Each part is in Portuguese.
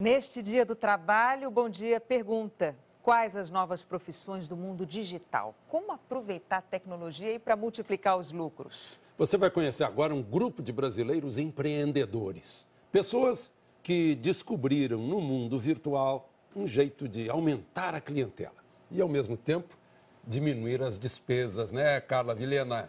Neste Dia do Trabalho, Bom Dia pergunta: quais as novas profissões do mundo digital? Como aproveitar a tecnologia para multiplicar os lucros? Você vai conhecer agora um grupo de brasileiros empreendedores. Pessoas que descobriram no mundo virtual um jeito de aumentar a clientela e, ao mesmo tempo, diminuir as despesas, né, Carla Vilhena?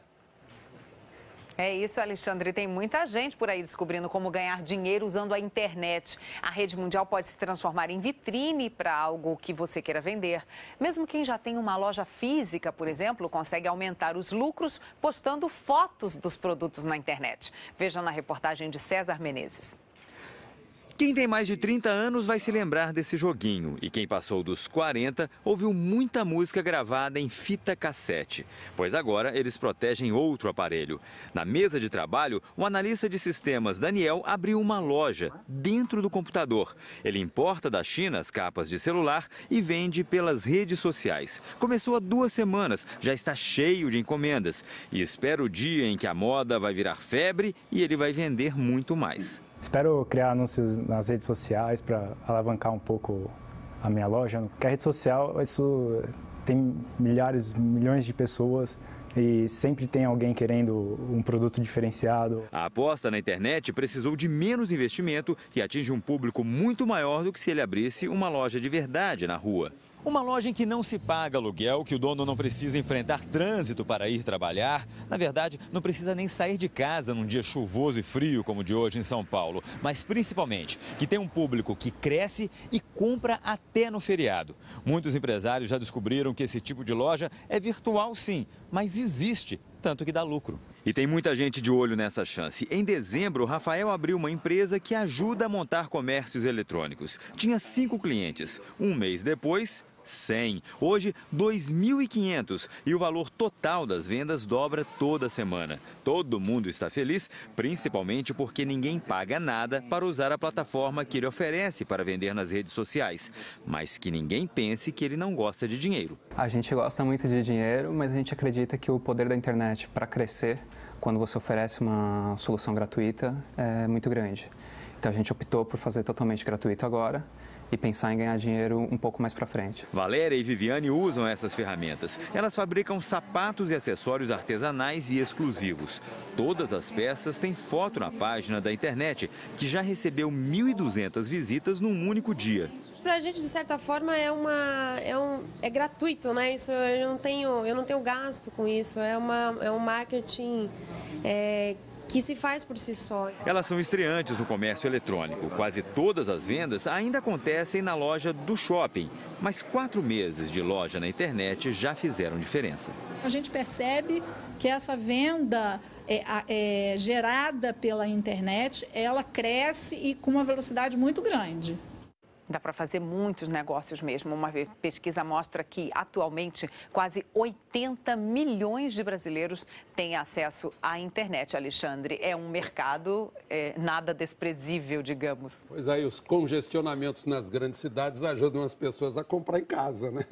É isso, Alexandre. Tem muita gente por aí descobrindo como ganhar dinheiro usando a internet. A rede mundial pode se transformar em vitrine para algo que você queira vender. Mesmo quem já tem uma loja física, por exemplo, consegue aumentar os lucros postando fotos dos produtos na internet. Veja na reportagem de César Menezes. Quem tem mais de 30 anos vai se lembrar desse joguinho, e quem passou dos 40 ouviu muita música gravada em fita cassete, pois agora eles protegem outro aparelho. Na mesa de trabalho, o analista de sistemas Daniel abriu uma loja dentro do computador. Ele importa da China as capas de celular e vende pelas redes sociais. Começou há duas semanas, já está cheio de encomendas e espera o dia em que a moda vai virar febre e ele vai vender muito mais. Espero criar anúncios nas redes sociais para alavancar um pouco a minha loja. Porque a rede social, isso tem milhares, milhões de pessoas e sempre tem alguém querendo um produto diferenciado. A aposta na internet precisou de menos investimento e atinge um público muito maior do que se ele abrisse uma loja de verdade na rua. Uma loja em que não se paga aluguel, que o dono não precisa enfrentar trânsito para ir trabalhar, na verdade, não precisa nem sair de casa num dia chuvoso e frio como o de hoje em São Paulo, mas principalmente que tem um público que cresce e compra até no feriado. Muitos empresários já descobriram que esse tipo de loja é virtual sim, mas existe, tanto que dá lucro. E tem muita gente de olho nessa chance. Em dezembro, Rafael abriu uma empresa que ajuda a montar comércios eletrônicos. Tinha cinco clientes. Um mês depois, 100, hoje 2.500 e o valor total das vendas dobra toda semana. Todo mundo está feliz, principalmente porque ninguém paga nada para usar a plataforma que ele oferece para vender nas redes sociais. Mas que ninguém pense que ele não gosta de dinheiro. A gente gosta muito de dinheiro, mas a gente acredita que o poder da internet para crescer, quando você oferece uma solução gratuita, é muito grande. Então a gente optou por fazer totalmente gratuito agora e pensar em ganhar dinheiro um pouco mais para frente. Valéria e Viviane usam essas ferramentas. Elas fabricam sapatos e acessórios artesanais e exclusivos. Todas as peças têm foto na página da internet, que já recebeu 1.200 visitas num único dia. Para a gente, de certa forma, é, uma, é, um, é gratuito, né? Isso, eu, não tenho, eu não tenho gasto com isso. É, uma, é um marketing é, que se faz por si só. Elas são estreantes no comércio eletrônico. Quase todas as vendas ainda acontecem na loja do shopping, mas quatro meses de loja na internet já fizeram diferença. A gente percebe que essa venda é, é, gerada pela internet, ela cresce e com uma velocidade muito grande. Dá para fazer muitos negócios mesmo. Uma pesquisa mostra que, atualmente, quase 80 milhões de brasileiros têm acesso à internet, Alexandre. É um mercado é, nada desprezível, digamos. Pois aí, os congestionamentos nas grandes cidades ajudam as pessoas a comprar em casa, né?